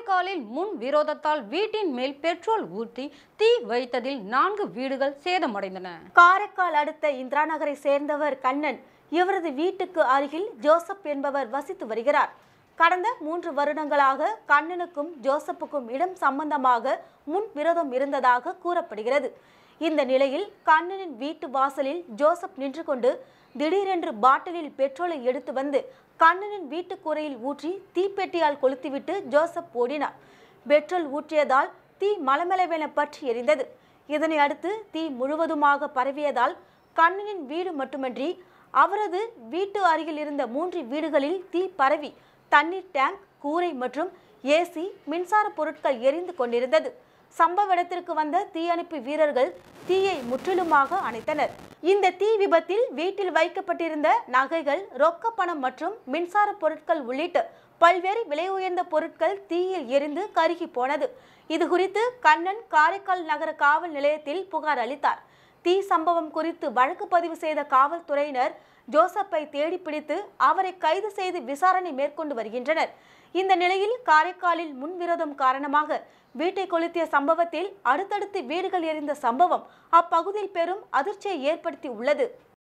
காரைக்காலில் முன் விரோதத்தால் வீட்டின் மேல் பெட்ரோல் ஊற்றி தீ வைத்ததில் நான்கு வீடுகள் சேதமடைந்தன காரைக்கால் அடுத்த இந்திரா நகரை சேர்ந்தவர் கண்ணன் இவரது வீட்டுக்கு அருகில் ஜோசப் என்பவர் வசித்து வருகிறார் கடந்த மூன்று வருடங்களாக கண்ணனுக்கும் ஜோசப்புக்கும் இடம் சம்பந்தமாக முன் விரோதம் இருந்ததாக கூறப்படுகிறது இந்த நிலையில் கண்ணனின் வீட்டு வாசலில் ஜோசப் நின்று கொண்டு திடீரென்று பாட்டிலில் பெட்ரோலை எடுத்து வந்து கண்ணனின் வீட்டு கூரையில் ஊற்றி தீப்பெட்டியால் கொளுத்திவிட்டு ஜோசப் ஓடினார் பெட்ரோல் ஊற்றியதால் தீ மலமளவென பற்றி எரிந்தது இதனை அடுத்து தீ முழுவதுமாக பரவியதால் கண்ணனின் வீடு மட்டுமன்றி அவரது வீட்டு அருகில் இருந்த மூன்று வீடுகளில் தீ பரவி தண்ணீர் டேங்க் கூரை மற்றும் ஏசி மின்சார பொருட்கள் எரிந்து கொண்டிருந்தது சம்பவ இடத்திற்கு வந்த தீயணைப்பு வீரர்கள் தீயை முற்றிலுமாக அணைத்தனர் இந்த தீ விபத்தில் வீட்டில் வைக்கப்பட்டிருந்த நகைகள் ரொக்க பணம் மற்றும் மின்சார பொருட்கள் உள்ளிட்ட பல்வேறு விலை உயர்ந்த பொருட்கள் தீயில் எரிந்து கருகி போனது இது குறித்து கண்ணன் காரைக்கால் நகர காவல் நிலையத்தில் புகார் அளித்தார் தீ சம்பவம் குறித்து வழக்கு பதிவு செய்த காவல்துறையினர் ஜோசப்பை தேடி பிடித்து அவரை கைது செய்து விசாரணை மேற்கொண்டு வருகின்றனர் இந்த நிலையில் காரைக்காலில் முன்விரோதம் காரணமாக வீட்டை கொளுத்திய சம்பவத்தில் அடுத்தடுத்து வீடுகள் எரிந்த சம்பவம் அப்பகுதியில் பெரும் அதிர்ச்சியை ஏற்படுத்தி உள்ளது